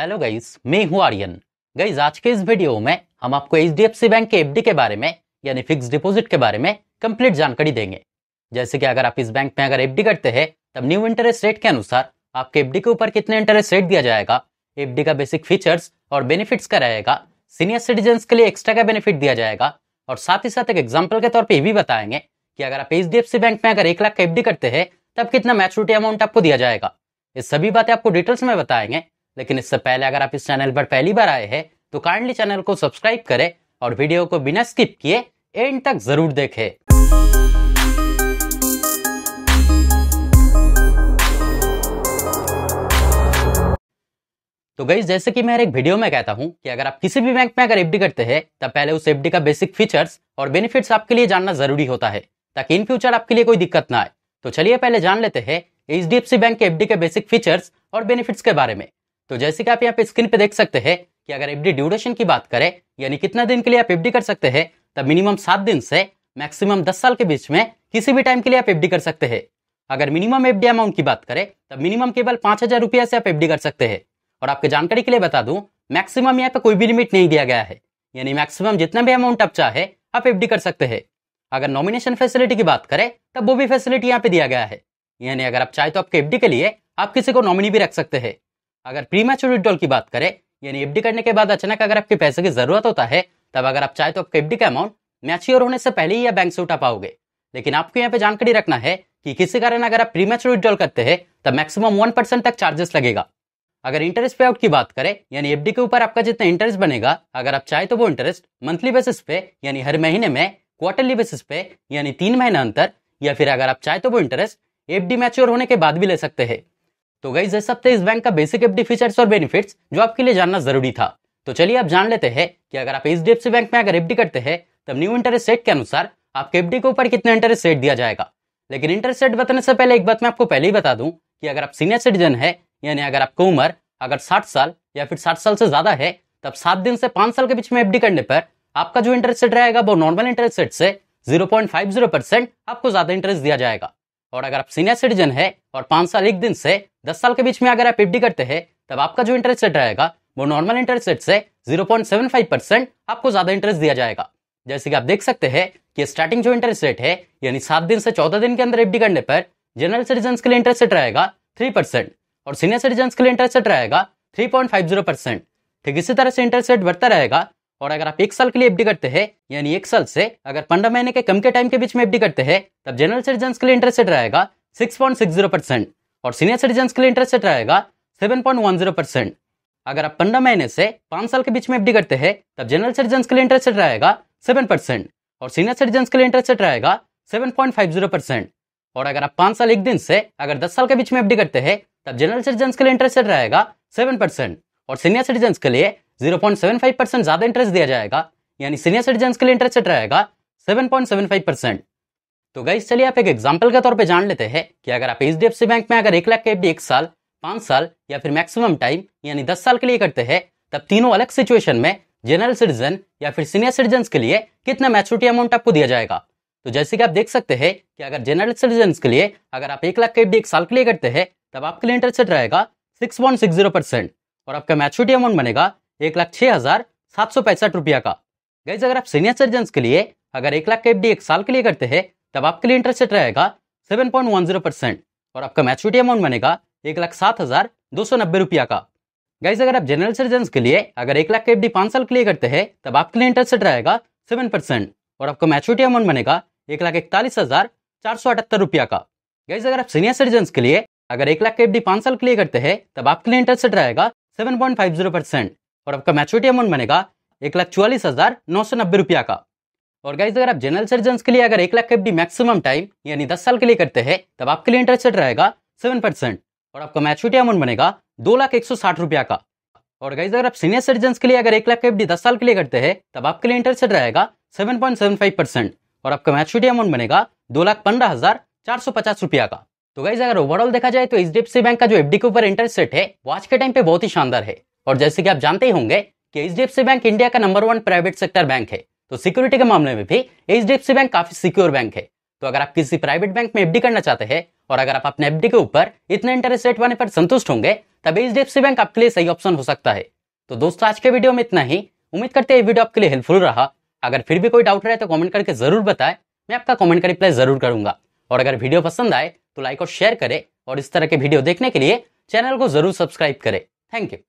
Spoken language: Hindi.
हेलो गाइस मैं हूं आर्यन गाइस आज के इस वीडियो में हम आपको H D F C bank के एफडी के बारे में यानी फिक्स डिपॉजिट के बारे में कंप्लीट जानकारी देंगे जैसे कि अगर आप इस बैंक में अगर एफडी करते हैं तब न्यू इंटरेस्ट रेट के अनुसार आपके एफडी के ऊपर कितने इंटरेस्ट रेट दिया जाएगा एफडी का बेसिक फीचर्स और बेनिफिट्स का रहेगा सीनियर सिटीजन के लिए एक्स्ट्रा का बेनिफिट दिया जाएगा और साथ ही साथ एक एग्जाम्पल के तौर पर ये भी बताएंगे कि अगर आप H D F C bank में अगर एक लाख का एफ डी करते हैं तब कितना मैच्योरिटी अमाउंट आपको दिया जाएगा ये सभी बातें आपको डिटेल्स में बताएंगे लेकिन इससे पहले अगर आप इस चैनल पर पहली बार आए हैं तो काइंडली चैनल को सब्सक्राइब करें और वीडियो को बिना स्किप किए एंड तक जरूर देखें तो गई जैसे कि मैं हर एक वीडियो में कहता हूं कि अगर आप किसी भी बैंक में अगर एफडी करते हैं तब पहले उस एफडी का बेसिक फीचर्स और बेनिफिट्स आपके लिए जानना जरूरी होता है ताकि इन फ्यूचर आपके लिए कोई दिक्कत ना आए तो चलिए पहले जान लेते हैं एच बैंक के एफडी के बेसिक फीचर्स और बेनिफिट्स के बारे में तो जैसे कि आप यहाँ पे स्क्रीन पे देख सकते हैं कि अगर एफडी ड्यूरेशन की बात करें यानी कितना दिन के लिए आप एफडी कर सकते हैं तब मिनिमम सात दिन से मैक्सिमम दस साल के बीच में किसी भी टाइम के लिए आप एफडी कर सकते हैं अगर मिनिमम एफडी अमाउंट की बात करें तब मिनिमम केवल पांच हजार रुपया से आप एफडी कर सकते हैं और आपके जानकारी के लिए बता दूं मैक्सिमम यहाँ पे कोई भी लिमिट नहीं दिया गया है यानी मैक्सिमम जितना भी अमाउंट आप चाहे आप एफडी कर सकते हैं अगर नॉमिनेशन फैसिलिटी की बात करें तब वो भी फैसिलिटी यहाँ पे दिया गया है यानी अगर आप चाहे तो आपके एफडी के लिए आप किसी को नॉमिनी भी रख सकते हैं अगर प्री मैच्योर विड्रॉल की बात करें यानी एफडी करने के बाद अचानक अगर आपके पैसे की जरूरत होता है तब अगर आप चाहे तो आपका एफडी का अमाउंट मैच्योर होने से पहले ही बैंक से उठा पाओगे लेकिन आपको यहाँ पे जानकारी रखना है कि किसी कारण अगर आप प्री मैच्योर विड्रॉल करते हैं तब मैक्सिमम वन परसेंट तक चार्जेस लगेगा अगर इंटरेस्ट पे आउट की बात करें यानी एफडी के ऊपर आपका जितना इंटरेस्ट बनेगा अगर आप चाहे तो वो इंटरेस्ट मंथली बेसिस पे यानी हर महीने में क्वार्टरली बेसिस पे यानी तीन महीने अंतर या फिर अगर आप चाहे तो वो इंटरेस्ट एफडी मैच्योर होने के बाद भी ले सकते हैं तो गई जैसा थे इस बैंक का बेसिक एफडी फीचर्स और बेनिफिट्स जो आपके लिए जानना जरूरी था तो चलिए आप जान लेते हैं कि अगर आप एच बैंक में अगर एफडी करते हैं तब न्यू इंटरेस्ट रेट के अनुसार आपके एफडी के ऊपर कितना इंटरेस्ट रेट दिया जाएगा लेकिन इंटरेस्ट रेट बताने से पहले एक बात मैं आपको पहले ही बता दूं कि अगर आप सीनियर सिटीजन है यानी अगर आपको उम्र अगर साठ साल या फिर साठ साल से ज्यादा है तब सात दिन से पांच साल के बीच में एफडी करने पर आपका जो इंटरेस्ट रेट रहेगा वो नॉर्मल इंटरेस्ट रेट से zero point five zero percent आपको ज्यादा इंटरेस्ट दिया जाएगा और अगर आप सीनियर सिटीजन है और पांच साल एक दिन से दस साल के बीच में अगर आप एफ करते हैं तब आपका जो इंटरेस्ट रेट रहेगा वो नॉर्मल इंटरेस्ट रेट से जीरो आपको ज़्यादा इंटरेस्ट दिया जाएगा जैसे कि आप देख सकते हैं कि स्टार्टिंग जो इंटरेस्ट रेट है यानी सात दिन से चौदह दिन के अंदर एफ करने पर जनरल सिटीजन के लिए इंटरेस्ट रेट रहेगा थ्री परसेंट और सीनियर सिटीजन के लिए इंटरेस्ट रेट रहेगा three point five zero percent ठीक इसी तरह से इंटरेस्ट रेट बढ़ता रहेगा और अगर आप एक साल के लिए एफ करते हैं यानी एक साल से अगर पंद्रह महीने के कम के टाइम के बीच में एफ करते हैं तब जनरल सिटीजन के लिए इंटरेस्ट रेट रहेगा 6.60 परसेंट और सीनियर सिटीजन के लिए इंटरेस्ट रेट रहेगा 7.10 परसेंट अगर आप पंद्रह महीने से पांच साल के बीच में एफडी करते हैं तब जनरल सिटीजन के लिए इंटरेस्ट रेट रहेगा सेवन परसेंट और सीनियर सिटीजन के लिए इंटरेस्ट रेट रहेगा seven point five zero percent और अगर आप पांच साल एक दिन से अगर दस साल के बीच में एफडी करते हैं तब जनरल सिटीजन के लिए इंटरेस्ट रेट रहेगा सेवन परसेंट और सीनियर सिटीजन के लिए zero point seven five percent ज्यादा इंटरेस्ट दिया जाएगा यानी सीनियर सिटीजन के लिए इंटरेस्ट रेट रहेगा seven point seven five percent तो गाइस चलिए आप एक एग्जाम्पल के तौर पर जान लेते हैं कि अगर आप एच डी बैंक में अगर एक लाख के एफ एक साल पांच साल या फिर मैक्सिमम टाइम यानी दस साल के लिए करते हैं तब तीनों अलग सिचुएशन में जनरल सिटीजन या फिर सीनियर सिटीजन के लिए कितना मैच्योरिटी अमाउंट आपको दिया जाएगा तो जैसे कि आप देख सकते हैं कि अगर जनरल सिटीजन के लिए अगर आप एक लाख के एफ एक साल के लिए करते हैं तब आपके लिए इंटरेस्ट रहेगा सिक्स और आपका मैच्योरिटी अमाउंट बनेगा एक लाख छः हज़ार सात सौ पैंसठ रुपया का गैस अगर आप सीनियर सिटीजन के लिए अगर एक लाख के एफ एक साल के लिए करते हैं तब आपके लिए इंटरेस्ट रहेगा seven point one zero percent और आपका मैच्योरिटी अमाउंट बनेगा एक लाख सात हजार दो सौ नब्बे रुपया का गाइज अगर आप जनरल सर्जन के लिए अगर एक लाख के एफ पांच साल के लिए करते हैं तब आपके लिए इंटरेस्ट रहेगा सेवन परसेंट और आपका मैच्योरिटी अमाउंट बनेगा एक लाख इकतालीस हजार चार सौ अठहत्तर रुपया का गाइज अगर आप सीनियर सर्जन के लिए अगर एक लाख के एफ पांच साल के लिए करते हैं तब आपके लिए इंटरेस्ट रहेगा seven point five zero percent और आपका मैच्योरिटी अमाउंट बनेगा एक लाख चौवालीस हजार नौ सौ नब्बे रुपया का और गाइज अगर आप जनरल सर्जन के लिए अगर एक लाख एफ मैक्सिमम टाइम यानी दस साल के लिए करते हैं तब आपके लिए इंटरेस्ट रहेगा सेवन परसेंट और आपका मैच्योरिटी अमाउंट बनेगा दो लाख एक सौ साठ रुपया का और गाइज अगर आप सीनियर सर्जन के लिए अगर एक लाख एफ दस साल के लिए करते हैं तब आपके लिए इंटरेस्ट रहेगा सेवन और आपका मैच्योरिटी अमाउंट बनेगा दो रुपया का तो गाइज अगर ओवरऑल देखा जाए तो एच बैंक का जो एफ के ऊपर इंटरेस्ट रेट है वो आज के टाइम पे बहुत ही शानदार है और जैसे कि आप जानते ही होंगे कि एच बैंक इंडिया का number one private sector bank है तो सिक्योरिटी के मामले में भी एच बैंक काफी सिक्योर बैंक है तो अगर आप किसी प्राइवेट बैंक में एफडी करना चाहते हैं और अगर आप अपने एफडी के ऊपर इतने इंटरेस्ट रेट वाले पर संतुष्ट होंगे तब एच बैंक आपके लिए सही ऑप्शन हो सकता है तो दोस्तों आज के वीडियो में इतना ही उम्मीद करते हैं वीडियो आपके लिए हेल्पफुल रहा अगर फिर भी कोई डाउट रहे तो कमेंट करके जरूर बताएं मैं आपका कमेंट का रिप्लाई जरूर करूंगा और अगर वीडियो पसंद आए तो लाइक और शेयर करें और इस तरह के वीडियो देखने के लिए चैनल को जरूर सब्सक्राइब करें थैंक यू